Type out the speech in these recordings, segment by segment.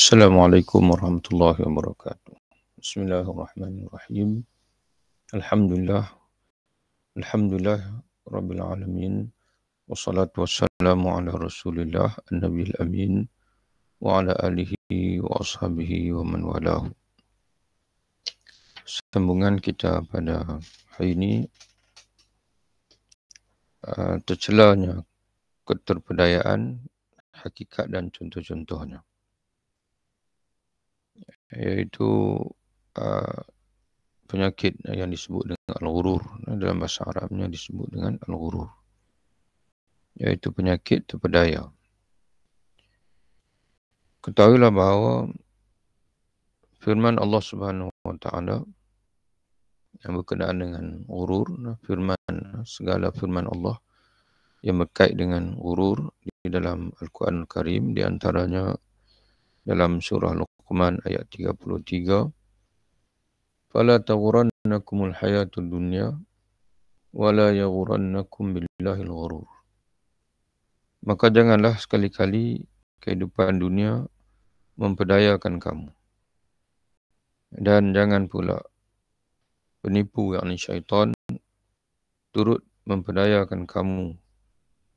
السلام عليكم ورحمة الله وبركاته بسم الله الرحمن الرحيم الحمد لله الحمد لله رب العالمين والصلاة والسلام على رسول الله النبي الأمين وعلى آله وأصحابه ومن والاه Sambungan kita pada hari ini tercelanya keterpedayaan hakikat dan contoh-contohnya iaitu uh, penyakit yang disebut dengan al-ghurur dalam bahasa Arabnya disebut dengan al-ghurur iaitu penyakit terpedaya ketahuilah bahawa firman Allah Subhanahu wa taala yang berkenaan dengan urur, firman segala firman Allah yang berkait dengan urur di dalam Al-Quran Al-Karim di antaranya dalam surah Luqman Luqman ayat 33 Fala tawurannakumul hayatul dunya Wala yawurannakum billahi al-gharur Maka janganlah sekali-kali kehidupan dunia memperdayakan kamu. Dan jangan pula penipu yang ni syaitan turut memperdayakan kamu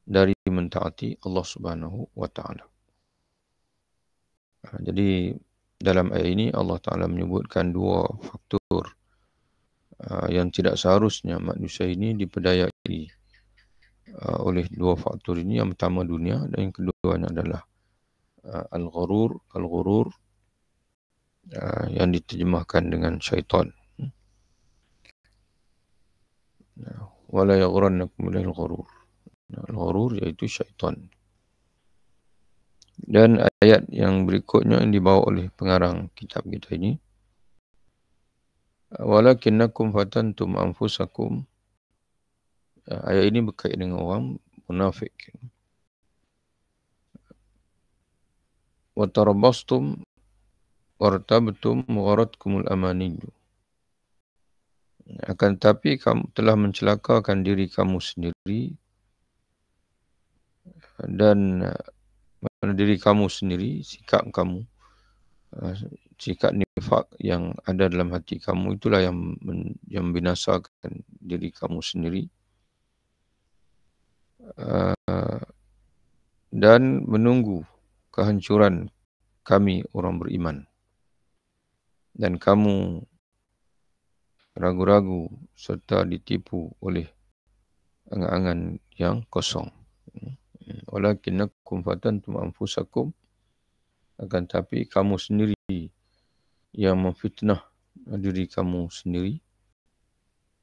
dari mentaati Allah Subhanahu wa taala. Jadi dalam ayat ini Allah Ta'ala menyebutkan dua faktor uh, yang tidak seharusnya manusia ini diperdayai uh, oleh dua faktor ini yang pertama dunia dan yang keduanya adalah uh, al-gharur al-gharur yang diterjemahkan dengan syaitan wala yaghrannakum bil-gharur al-gharur iaitu syaitan dan ayat yang berikutnya yang dibawa oleh pengarang kitab kita ini walakinnakum fatantum anfusakum ayat ini berkait dengan orang munafik wa tarabastum wartabtum waratkumul amaniyu akan tapi kamu telah mencelakakan diri kamu sendiri dan pada diri kamu sendiri, sikap kamu, ah, sikap nifak yang ada dalam hati kamu itulah yang yang binasakan diri kamu sendiri. Ah, dan menunggu kehancuran kami orang beriman. Dan kamu ragu-ragu serta ditipu oleh angan-angan yang kosong. Hmm walakinakum fatantum anfusakum akan tapi kamu sendiri yang memfitnah diri kamu sendiri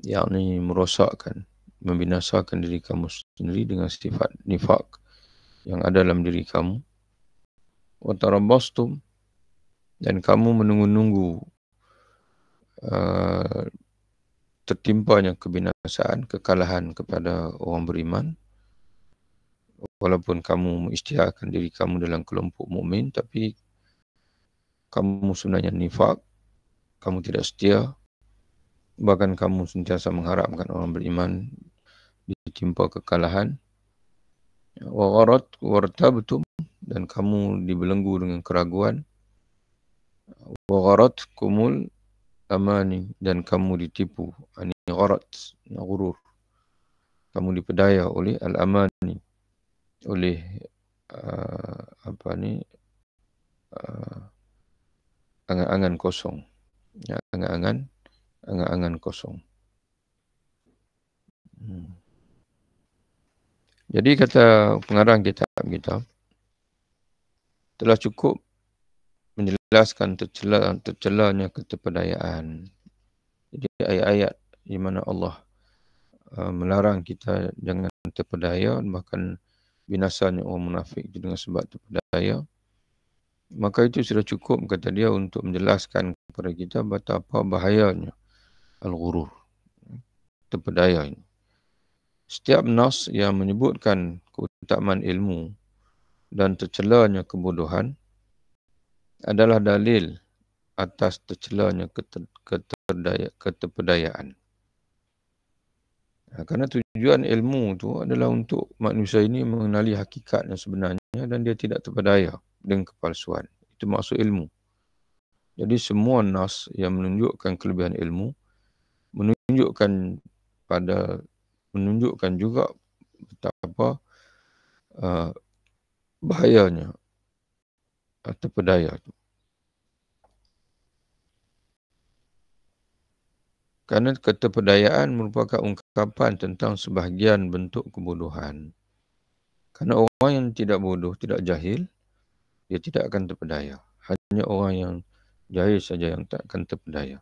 yang ini merosakkan membinasakan diri kamu sendiri dengan sifat nifak yang ada dalam diri kamu wa tarabbastum dan kamu menunggu-nunggu uh, tertimpanya kebinasaan kekalahan kepada orang beriman walaupun kamu mengisytiharkan diri kamu dalam kelompok mukmin tapi kamu sebenarnya nifak kamu tidak setia bahkan kamu sentiasa mengharapkan orang beriman ditimpa kekalahan wa gharat wartabtum dan kamu dibelenggu dengan keraguan wa gharat kumul amani dan kamu ditipu ani gharat ghurur kamu dipedaya oleh al-amani oleh uh, apa ni uh, angan-angan kosong ya angan-angan angan-angan kosong hmm. jadi kata pengarang kitab kita telah cukup menjelaskan tercela tercelanya keterpedayaan jadi ayat-ayat di mana Allah uh, melarang kita jangan terpedaya bahkan binasanya orang munafik itu dengan sebab terpedaya. Maka itu sudah cukup kata dia untuk menjelaskan kepada kita betapa bahayanya al-ghurur. Terpedaya ini. Setiap nas yang menyebutkan keutamaan ilmu dan tercelanya kebodohan adalah dalil atas tercelanya keter, keterdaya, keterpedayaan. Ha, kerana tujuan ilmu tu adalah untuk manusia ini mengenali hakikat yang sebenarnya dan dia tidak terpedaya dengan kepalsuan. Itu maksud ilmu. Jadi semua nas yang menunjukkan kelebihan ilmu menunjukkan pada menunjukkan juga betapa uh, bahayanya atau pedaya itu. Kerana keterpedayaan merupakan ungkapan tentang sebahagian bentuk kebodohan. Kerana orang yang tidak bodoh, tidak jahil, dia tidak akan terpedaya. Hanya orang yang jahil saja yang tak akan terpedaya.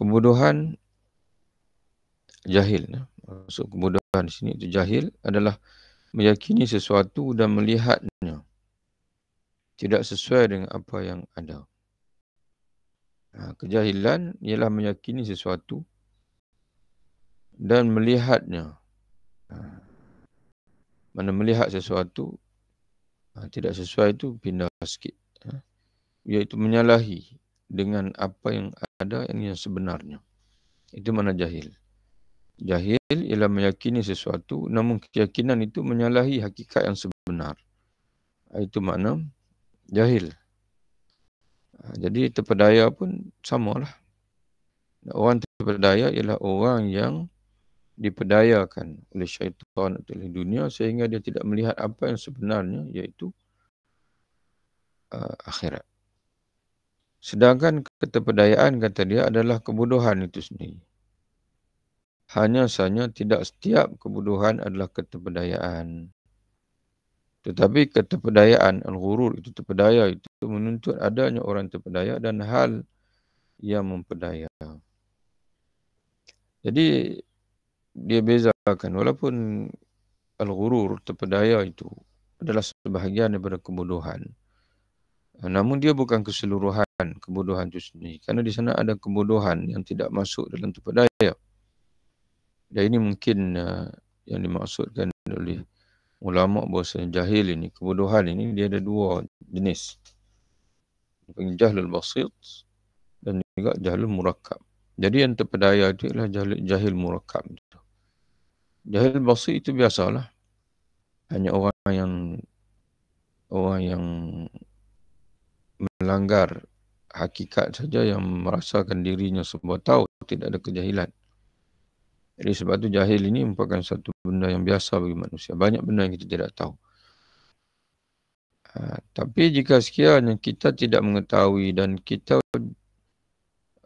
Kebodohan jahil. Ya. Maksud kebodohan di sini itu jahil adalah meyakini sesuatu dan melihatnya. Tidak sesuai dengan apa yang ada. Ha, kejahilan ialah meyakini sesuatu dan melihatnya. Ha, mana melihat sesuatu ha, tidak sesuai itu pindah sikit. Iaitu menyalahi dengan apa yang ada yang sebenarnya. Itu mana jahil. Jahil ialah meyakini sesuatu namun keyakinan itu menyalahi hakikat yang sebenar. Itu makna Jahil. Ha, jadi terpedaya pun samalah. Orang terpedaya ialah orang yang diperdayakan oleh syaitan atau oleh dunia sehingga dia tidak melihat apa yang sebenarnya iaitu uh, akhirat. Sedangkan keterpedayaan kata dia adalah kebodohan itu sendiri. Hanya sahaja tidak setiap kebodohan adalah keterpedayaan. Tetapi keterpedayaan, al-ghurur itu terpedaya itu menuntut adanya orang terpedaya dan hal yang memperdaya. Jadi dia bezakan walaupun al-ghurur terpedaya itu adalah sebahagian daripada kebodohan. Namun dia bukan keseluruhan kebodohan itu sendiri. Kerana di sana ada kebodohan yang tidak masuk dalam terpedaya. Dan ini mungkin uh, yang dimaksudkan oleh ulama bahasa jahil ini kebodohan ini dia ada dua jenis dipanggil jahlul basit dan juga jahlul murakkab jadi yang terpedaya itu ialah jahil, jahil murakkab itu jahil basit itu biasalah hanya orang yang orang yang melanggar hakikat saja yang merasakan dirinya sebuah tahu tidak ada kejahilan jadi sebab tu jahil ini merupakan satu benda yang biasa bagi manusia. Banyak benda yang kita tidak tahu. Ha, tapi jika sekiranya kita tidak mengetahui dan kita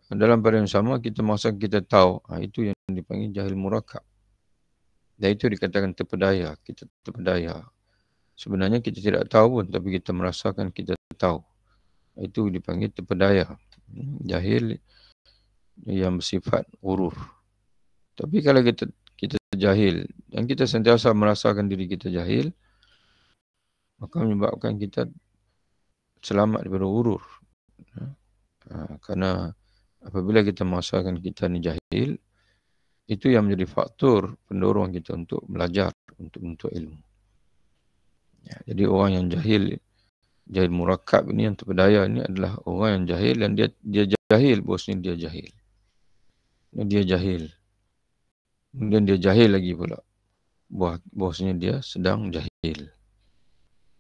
dalam pada yang sama kita masa kita tahu, ha, itu yang dipanggil jahil murakab. Dan itu dikatakan terpedaya, kita terpedaya. Sebenarnya kita tidak tahu pun tapi kita merasakan kita tahu. Itu dipanggil terpedaya. Hmm, jahil yang bersifat urur. Tapi kalau kita kita jahil dan kita sentiasa merasakan diri kita jahil, maka menyebabkan kita selamat daripada urur. Ya. Ha, kerana apabila kita merasakan kita ni jahil, itu yang menjadi faktor pendorong kita untuk belajar, untuk untuk ilmu. Ya, jadi orang yang jahil, jahil murakab ini yang terpedaya ini adalah orang yang jahil dan dia dia jahil, bosnya Dia jahil. Dia jahil. Kemudian dia jahil lagi pula. Bah, bahasanya dia sedang jahil.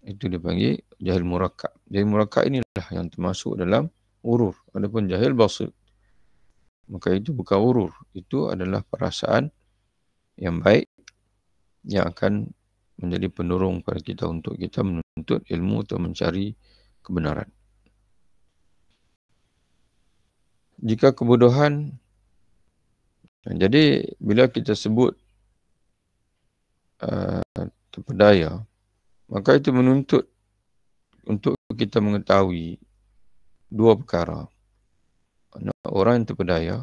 Itu dia panggil jahil murakab. Jahil murakab inilah yang termasuk dalam urur. Adapun jahil basit. Maka itu bukan urur. Itu adalah perasaan yang baik yang akan menjadi pendorong kepada kita untuk kita menuntut ilmu atau mencari kebenaran. Jika kebodohan jadi bila kita sebut uh, berdaya, maka itu menuntut untuk kita mengetahui dua perkara. Orang yang terpedaya,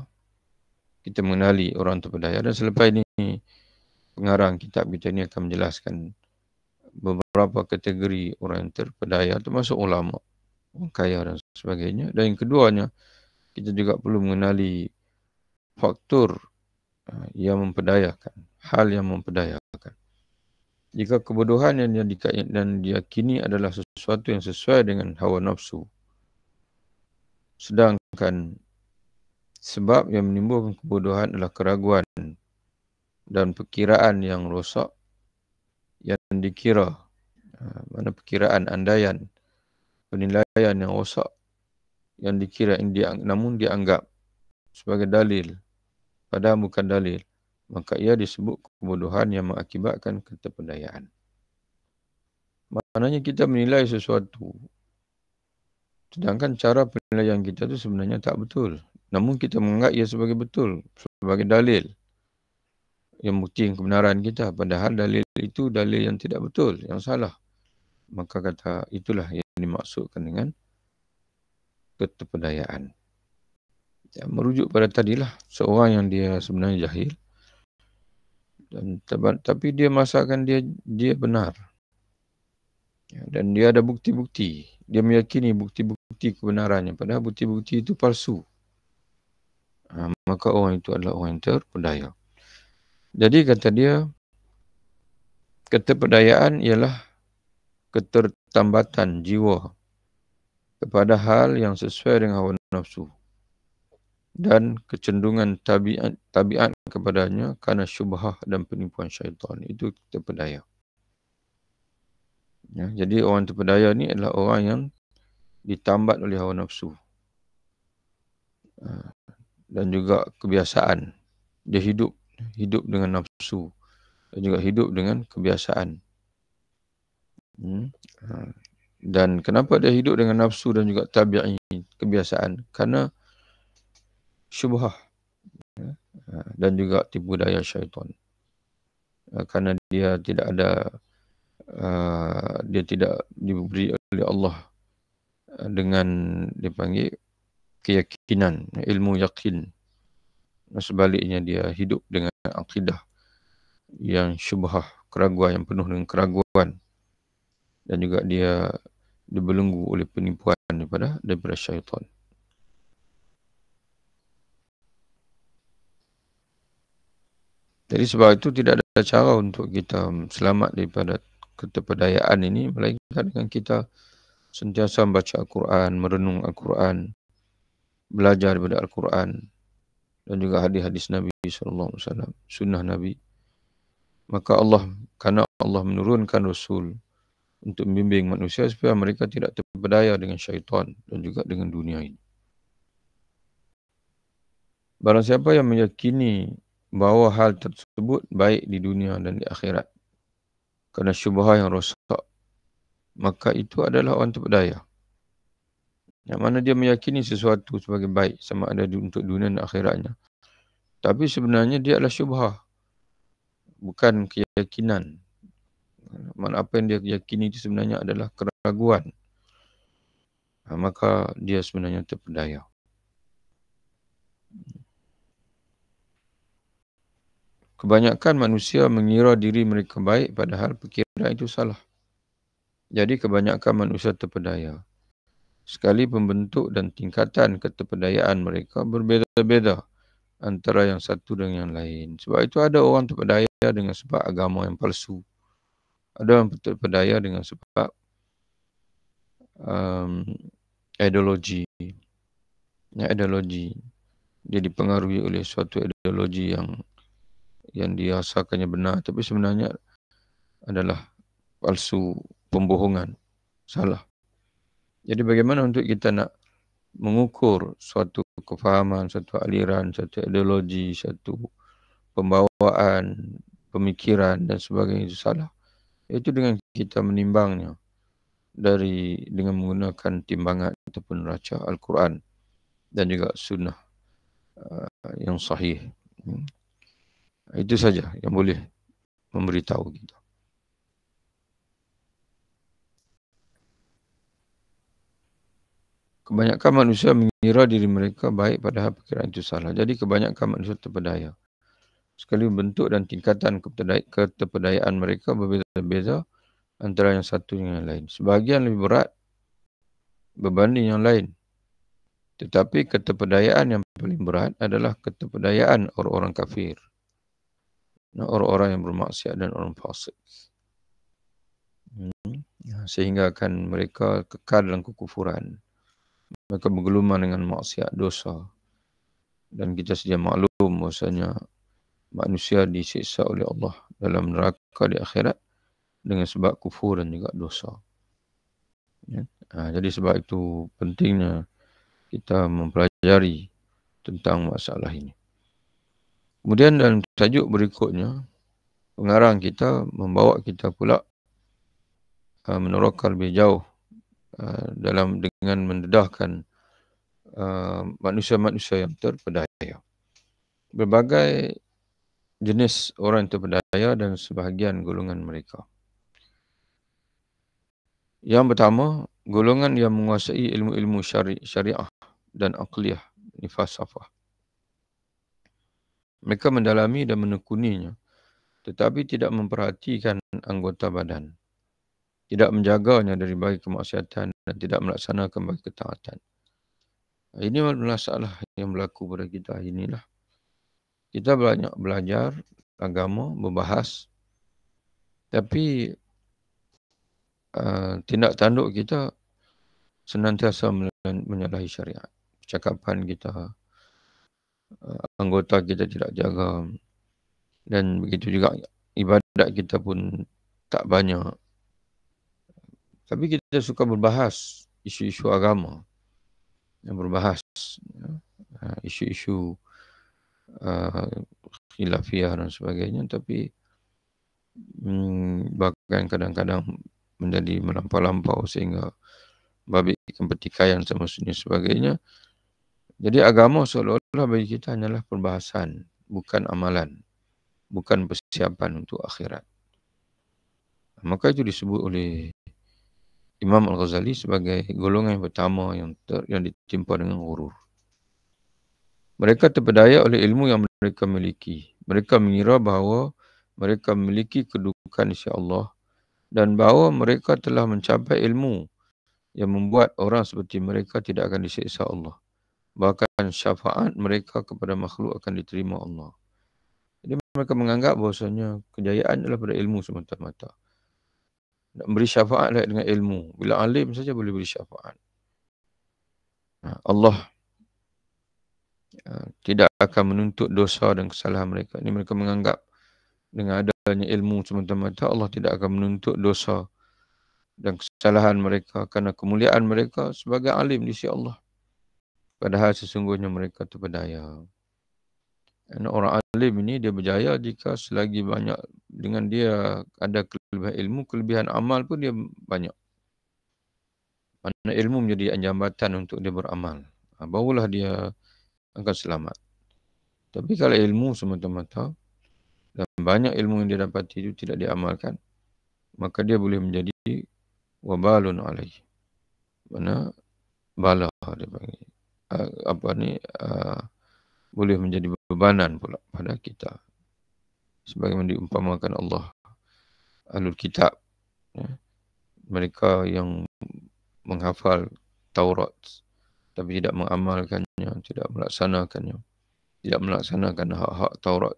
kita mengenali orang terpedaya dan selepas ini pengarang kitab kita ini akan menjelaskan beberapa kategori orang yang terpedaya termasuk ulama, kaya dan sebagainya. Dan yang keduanya, kita juga perlu mengenali faktor eh, yang memperdayakan, hal yang memperdayakan. Jika kebodohan yang dia dan diyakini adalah sesuatu yang sesuai dengan hawa nafsu, sedangkan sebab yang menimbulkan kebodohan adalah keraguan dan perkiraan yang rosak yang dikira eh, mana perkiraan andaian penilaian yang rosak yang dikira yang dianggap, namun dianggap sebagai dalil padahal bukan dalil, maka ia disebut kebodohan yang mengakibatkan keterpedayaan. Maknanya kita menilai sesuatu, sedangkan cara penilaian kita itu sebenarnya tak betul. Namun kita menganggap ia sebagai betul, sebagai dalil yang bukti kebenaran kita. Padahal dalil itu dalil yang tidak betul, yang salah. Maka kata itulah yang dimaksudkan dengan keterpedayaan ya, merujuk pada tadilah seorang yang dia sebenarnya jahil dan tapi dia masakan dia dia benar ya, dan dia ada bukti-bukti dia meyakini bukti-bukti kebenarannya padahal bukti-bukti itu palsu ha, maka orang itu adalah orang yang terpedaya jadi kata dia keterpedayaan ialah ketertambatan jiwa kepada hal yang sesuai dengan hawa nafsu dan kecenderungan tabiat tabiat kepadanya kerana syubhah dan penipuan syaitan itu terpedaya. Ya, jadi orang terpedaya ni adalah orang yang ditambat oleh hawa nafsu. Ah, dan juga kebiasaan. Dia hidup hidup dengan nafsu. Dan juga hidup dengan kebiasaan. Hmm, ah, dan kenapa dia hidup dengan nafsu dan juga tabi'i kebiasaan? Karena syubhah ya. ah, dan juga tipu daya syaitan ah, kerana dia tidak ada ah, dia tidak diberi oleh Allah dengan dipanggil keyakinan ilmu yakin sebaliknya dia hidup dengan akidah yang syubhah keraguan yang penuh dengan keraguan dan juga dia dibelenggu oleh penipuan daripada daripada syaitan Jadi sebab itu tidak ada cara untuk kita selamat daripada keterpedayaan ini melainkan dengan kita sentiasa membaca Al-Quran, merenung Al-Quran, belajar daripada Al-Quran dan juga hadis-hadis Nabi sallallahu alaihi wasallam, sunnah Nabi. Maka Allah karena Allah menurunkan rasul untuk membimbing manusia supaya mereka tidak terpedaya dengan syaitan dan juga dengan dunia ini. Barang siapa yang meyakini bahawa hal tersebut baik di dunia dan di akhirat. Kerana syubhah yang rosak. Maka itu adalah orang terpedaya. Yang mana dia meyakini sesuatu sebagai baik sama ada untuk dunia dan akhiratnya. Tapi sebenarnya dia adalah syubhah. Bukan keyakinan. Mana apa yang dia yakini itu sebenarnya adalah keraguan. Ha, maka dia sebenarnya terpedaya. Kebanyakan manusia mengira diri mereka baik padahal perkiraan itu salah. Jadi kebanyakan manusia terpedaya. Sekali pembentuk dan tingkatan keterpedayaan mereka berbeza-beza antara yang satu dengan yang lain. Sebab itu ada orang terpedaya dengan sebab agama yang palsu. Ada orang terpedaya dengan sebab um, ideologi. Ya, ideologi. Dia dipengaruhi oleh suatu ideologi yang yang dirasakannya benar tapi sebenarnya adalah palsu pembohongan salah jadi bagaimana untuk kita nak mengukur suatu kefahaman suatu aliran suatu ideologi suatu pembawaan pemikiran dan sebagainya itu salah itu dengan kita menimbangnya dari dengan menggunakan timbangan ataupun raja al-Quran dan juga sunnah uh, yang sahih hmm. Itu saja yang boleh memberitahu kita. Kebanyakan manusia mengira diri mereka baik padahal perkiraan itu salah. Jadi kebanyakan manusia terpedaya. Sekali bentuk dan tingkatan keterpedayaan mereka berbeza-beza antara yang satu dengan yang lain. Sebahagian lebih berat berbanding yang lain. Tetapi keterpedayaan yang paling berat adalah keterpedayaan orang-orang kafir orang-orang yang bermaksiat dan orang fasik. Hmm. Ya, sehingga akan mereka kekal dalam kekufuran. Mereka bergeluman dengan maksiat dosa. Dan kita sedia maklum bahasanya manusia disiksa oleh Allah dalam neraka di akhirat dengan sebab kufur dan juga dosa. Ya. Ha, jadi sebab itu pentingnya kita mempelajari tentang masalah ini. Kemudian dalam tajuk berikutnya, pengarang kita membawa kita pula uh, menerokal lebih jauh uh, dalam dengan mendedahkan uh, manusia-manusia yang terpedaya. Berbagai jenis orang yang terpedaya dan sebahagian golongan mereka. Yang pertama, golongan yang menguasai ilmu-ilmu syari syariah dan akliyah, ni falsafah. Mereka mendalami dan menekuninya tetapi tidak memperhatikan anggota badan. Tidak menjaganya dari bagi kemaksiatan dan tidak melaksanakan bagi ketaatan. Ini adalah salah yang berlaku pada kita inilah. Kita banyak belajar agama, berbahas. Tapi uh, tindak tanduk kita senantiasa menyalahi syariat. Percakapan kita, Eh, anggota kita tidak jaga dan begitu juga ibadat kita pun tak banyak tapi kita suka berbahas isu-isu agama yang berbahas ya. eh, isu-isu uh, eh, khilafiah dan sebagainya tapi hmm, bahkan kadang-kadang menjadi melampau-lampau sehingga babi kempetikaian sama sebagainya jadi agama seolah-olah bagi kita hanyalah perbahasan, bukan amalan, bukan persiapan untuk akhirat. Maka itu disebut oleh Imam Al-Ghazali sebagai golongan yang pertama yang ter, yang ditimpa dengan gurur. Mereka terpedaya oleh ilmu yang mereka miliki. Mereka mengira bahawa mereka memiliki kedudukan di Allah dan bahawa mereka telah mencapai ilmu yang membuat orang seperti mereka tidak akan disiksa Allah bahkan syafaat mereka kepada makhluk akan diterima Allah. Jadi mereka menganggap bahasanya kejayaan adalah pada ilmu semata-mata. Nak beri syafaat lah dengan ilmu. Bila alim saja boleh beri syafaat. Ha, Allah ha, tidak akan menuntut dosa dan kesalahan mereka. Ini mereka menganggap dengan adanya ilmu semata-mata Allah tidak akan menuntut dosa dan kesalahan mereka kerana kemuliaan mereka sebagai alim di sisi Allah. Padahal sesungguhnya mereka terpedaya. Dan orang alim ini dia berjaya jika selagi banyak dengan dia ada kelebihan ilmu, kelebihan amal pun dia banyak. Mana ilmu menjadi jambatan untuk dia beramal. Ha, barulah dia akan selamat. Tapi kalau ilmu semata-mata dan banyak ilmu yang dia dapat itu tidak diamalkan, maka dia boleh menjadi wabalun Alaih Mana bala dia panggil uh, apa ni uh, boleh menjadi bebanan pula pada kita sebagaimana diumpamakan Allah alul kitab ya. mereka yang menghafal Taurat tapi tidak mengamalkannya tidak melaksanakannya tidak melaksanakan hak-hak Taurat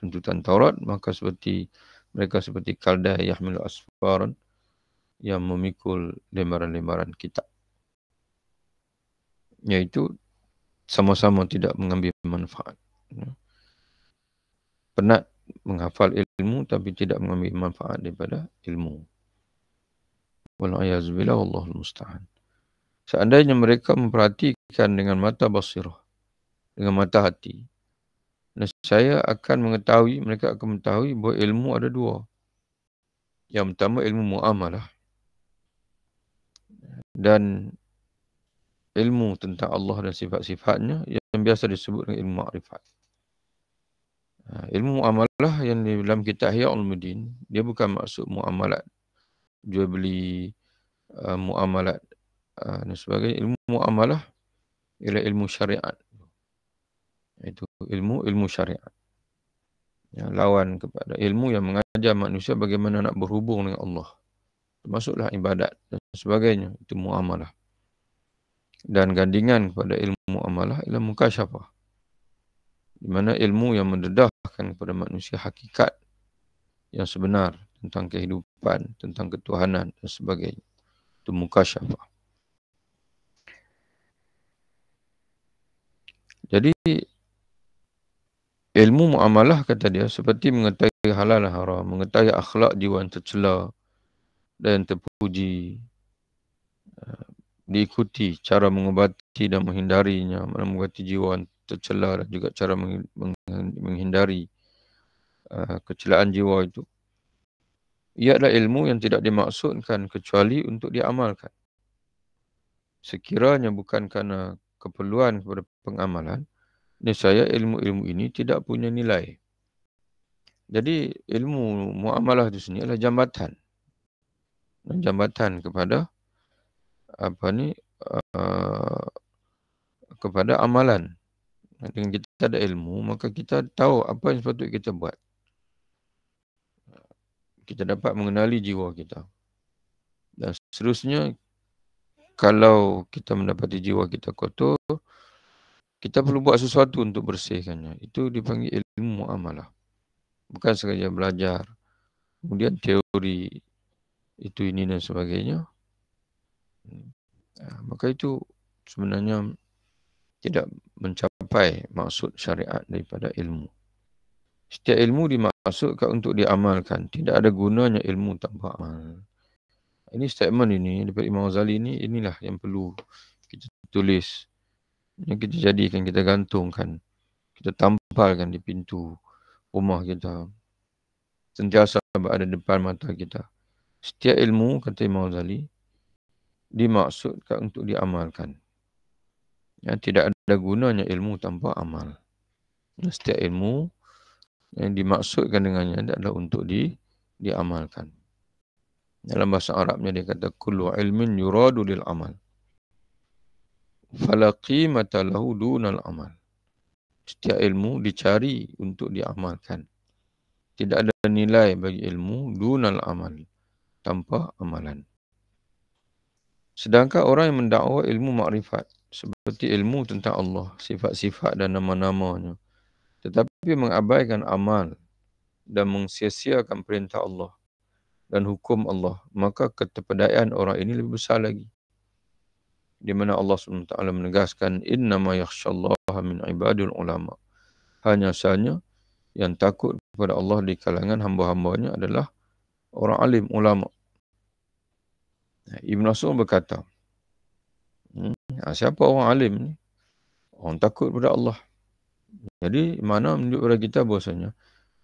tuntutan Taurat maka seperti mereka seperti kaldai yahmil asfaran yang memikul lembaran-lembaran kitab Yaitu sama-sama tidak mengambil manfaat. Ya. Penat menghafal ilmu tapi tidak mengambil manfaat daripada ilmu. Walayazubillah Allahul Musta'an. Seandainya mereka memperhatikan dengan mata basirah, dengan mata hati, dan saya akan mengetahui, mereka akan mengetahui bahawa ilmu ada dua. Yang pertama ilmu mu'amalah. Dan ilmu tentang Allah dan sifat-sifatnya yang biasa disebut dengan ilmu makrifat. Ha, ilmu muamalah yang di dalam kitab Hiya Ulmuddin, dia bukan maksud muamalat jual beli uh, muamalat uh, dan sebagainya. Ilmu muamalah ialah ilmu syariat. Itu ilmu ilmu syariat. Ya, lawan kepada ilmu yang mengajar manusia bagaimana nak berhubung dengan Allah. Termasuklah ibadat dan sebagainya. Itu muamalah dan gandingan kepada ilmu amalah ialah mukasyafah. Di mana ilmu yang mendedahkan kepada manusia hakikat yang sebenar tentang kehidupan, tentang ketuhanan dan sebagainya. Itu mukasyafah. Jadi ilmu muamalah kata dia seperti mengetahui halal haram, mengetahui akhlak jiwa yang tercela dan terpuji, diikuti cara mengobati dan menghindarinya mana mengubati jiwa yang tercela dan juga cara menghindari uh, kecelaan jiwa itu ia adalah ilmu yang tidak dimaksudkan kecuali untuk diamalkan sekiranya bukan kerana keperluan kepada pengamalan ni saya ilmu-ilmu ini tidak punya nilai jadi ilmu muamalah itu sendiri adalah jambatan jambatan kepada apa ni uh, kepada amalan. Dengan kita ada ilmu, maka kita tahu apa yang sepatutnya kita buat. Kita dapat mengenali jiwa kita. Dan seterusnya, kalau kita mendapati jiwa kita kotor, kita perlu buat sesuatu untuk bersihkannya. Itu dipanggil ilmu amalah. Bukan sekadar belajar. Kemudian teori itu ini dan sebagainya. Ah, maka itu sebenarnya tidak mencapai maksud syariat daripada ilmu. Setiap ilmu dimaksudkan untuk diamalkan. Tidak ada gunanya ilmu tanpa amal. Ini statement ini daripada Imam Ghazali ini, inilah yang perlu kita tulis. Yang kita jadikan, kita gantungkan. Kita tampalkan di pintu rumah kita. Sentiasa berada depan mata kita. Setiap ilmu, kata Imam Ghazali, dimaksudkan untuk diamalkan. Ya, tidak ada gunanya ilmu tanpa amal. Ya, setiap ilmu yang dimaksudkan dengannya adalah untuk di, diamalkan. Dalam bahasa Arabnya dia kata kullu ilmin yuradu lil amal. Fala qimata lahu dunal amal. Setiap ilmu dicari untuk diamalkan. Tidak ada nilai bagi ilmu dunal amal. Tanpa amalan. Sedangkan orang yang mendakwa ilmu makrifat seperti ilmu tentang Allah, sifat-sifat dan nama-namanya tetapi mengabaikan amal dan mengsia-siakan perintah Allah dan hukum Allah, maka ketepedaian orang ini lebih besar lagi. Di mana Allah SWT menegaskan, Innama yakshallaha min ibadul ulama. Hanya sahaja yang takut kepada Allah di kalangan hamba-hambanya adalah orang alim ulama. Ibn Rasul berkata, hmm, ah, siapa orang alim ni? Orang takut pada Allah. Jadi mana menunjuk kepada kita bahasanya,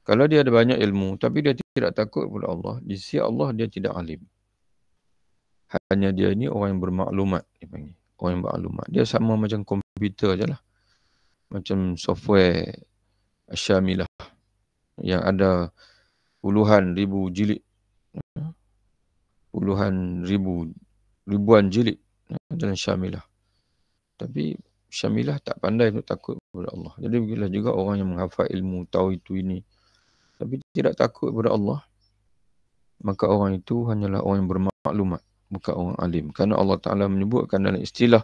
kalau dia ada banyak ilmu tapi dia tidak takut pada Allah, di sisi Allah dia tidak alim. Hanya dia ni orang yang bermaklumat. Dia panggil. Orang yang bermaklumat. Dia sama macam komputer je lah. Macam software Asyamilah. Yang ada puluhan ribu jilid puluhan ribu ribuan jilid dalam eh, Syamilah. Tapi Syamilah tak pandai untuk takut kepada Allah. Jadi begitulah juga orang yang menghafal ilmu tahu itu ini. Tapi tidak takut kepada Allah. Maka orang itu hanyalah orang yang bermaklumat. Bukan orang alim. Kerana Allah Ta'ala menyebutkan dalam istilah.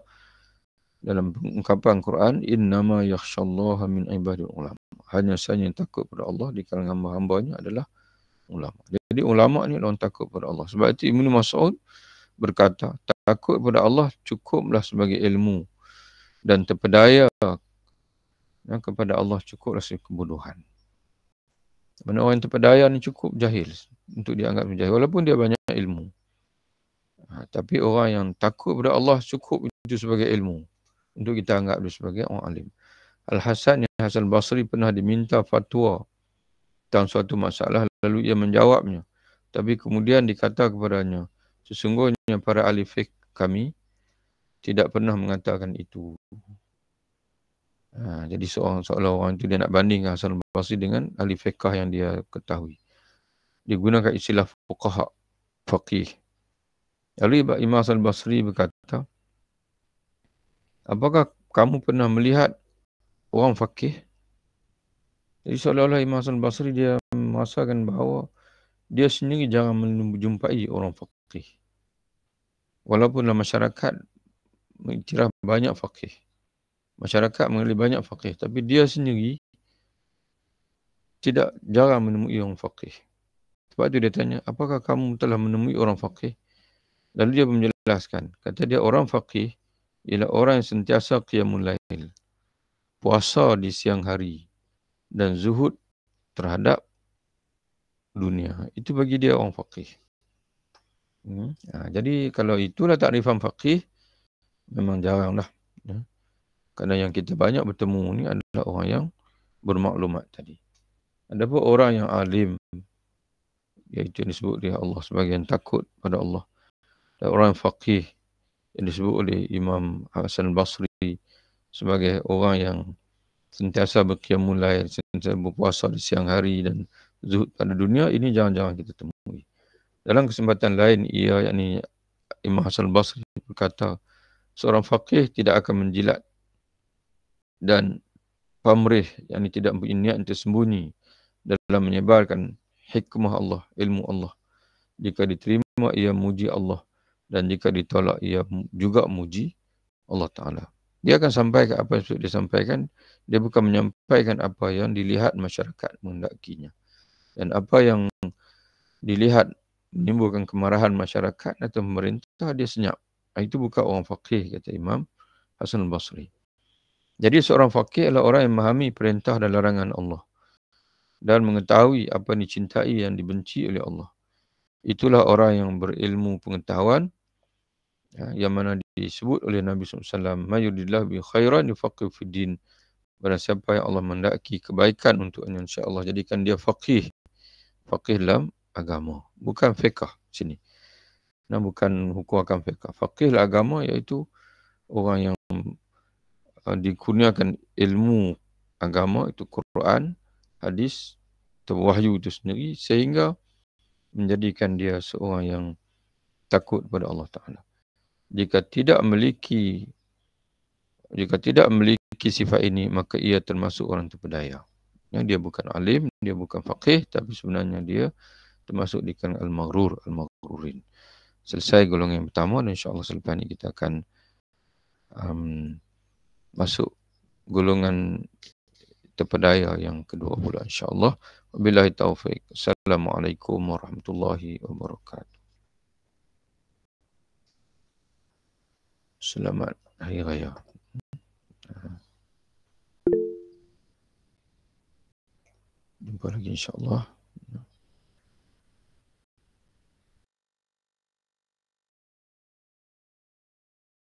Dalam ungkapan Quran. Innama yakhshallaha min ibadil ulama. Hanya saja yang takut kepada Allah di kalangan hamba-hambanya adalah ulama. Jadi ulama ni orang takut kepada Allah. Sebab itu Ibnu Mas'ud berkata, takut kepada Allah cukuplah sebagai ilmu dan terpedaya ya, kepada Allah cukuplah sebagai kebodohan. Mana orang yang terpedaya ni cukup jahil untuk dianggap jahil walaupun dia banyak ilmu. Ha, tapi orang yang takut kepada Allah cukup itu sebagai ilmu untuk kita anggap dia sebagai orang alim. Al-Hasan yang Hasan Basri pernah diminta fatwa tentang suatu masalah lalu ia menjawabnya. Tapi kemudian dikata kepadanya, sesungguhnya para ahli fiqh kami tidak pernah mengatakan itu. Ha, jadi seorang seolah orang itu dia nak bandingkan Hasan Basri dengan ahli fiqh yang dia ketahui. Dia gunakan istilah fuqaha, faqih. Lalu Imam Hasan Basri berkata, Apakah kamu pernah melihat orang faqih jadi seolah-olah Imam Hasan Basri dia merasakan bahawa dia sendiri jangan menjumpai orang faqih. Walaupun dalam masyarakat mengiktiraf banyak faqih. Masyarakat mengalami banyak faqih. Tapi dia sendiri tidak jarang menemui orang faqih. Sebab itu dia tanya, apakah kamu telah menemui orang faqih? Lalu dia menjelaskan. Kata dia, orang faqih ialah orang yang sentiasa qiyamun lail. Puasa di siang hari dan zuhud terhadap dunia. Itu bagi dia orang faqih. Hmm. Ha, jadi kalau itulah takrifan faqih, memang jaranglah. Ya. Kerana yang kita banyak bertemu ni adalah orang yang bermaklumat tadi. Ada pun orang yang alim, iaitu yang disebut oleh Allah sebagai yang takut pada Allah. Ada orang yang faqih, yang disebut oleh Imam Hasan Basri sebagai orang yang sentiasa berkiamulai, sentiasa berpuasa di siang hari dan zuhud pada dunia, ini jangan-jangan kita temui. Dalam kesempatan lain, ia yakni Imam Hasan Basri berkata, seorang fakih tidak akan menjilat dan pamrih yang tidak punya niat untuk sembunyi dalam menyebarkan hikmah Allah, ilmu Allah. Jika diterima, ia muji Allah. Dan jika ditolak, ia juga muji Allah Ta'ala dia akan sampaikan apa yang sudah disampaikan dia bukan menyampaikan apa yang dilihat masyarakat mengendakinya dan apa yang dilihat menimbulkan kemarahan masyarakat atau pemerintah dia senyap ah, itu bukan orang fakih kata imam Hasan Basri jadi seorang fakih adalah orang yang memahami perintah dan larangan Allah dan mengetahui apa yang dicintai yang dibenci oleh Allah itulah orang yang berilmu pengetahuan ya, yang mana dia disebut oleh Nabi SAW Mayuridillah bi khairan di fakih din Barang siapa yang Allah mendaki kebaikan untuk insya Allah jadikan dia fakih. Fakih dalam agama Bukan fiqah sini Nah, bukan hukum akan fiqah Faqih dalam agama iaitu Orang yang uh, dikurniakan ilmu agama Itu Quran, hadis, atau wahyu itu sendiri Sehingga menjadikan dia seorang yang takut kepada Allah Ta'ala jika tidak memiliki jika tidak memiliki sifat ini maka ia termasuk orang terpedaya yang dia bukan alim dia bukan faqih tapi sebenarnya dia termasuk di kalangan al-maghrur al-maghrurin selesai golongan yang pertama dan insyaallah selepas ini kita akan um, masuk golongan terpedaya yang kedua pula insyaallah wabillahi taufik assalamualaikum warahmatullahi wabarakatuh Selamat Hari Raya. Jumpa lagi insyaallah.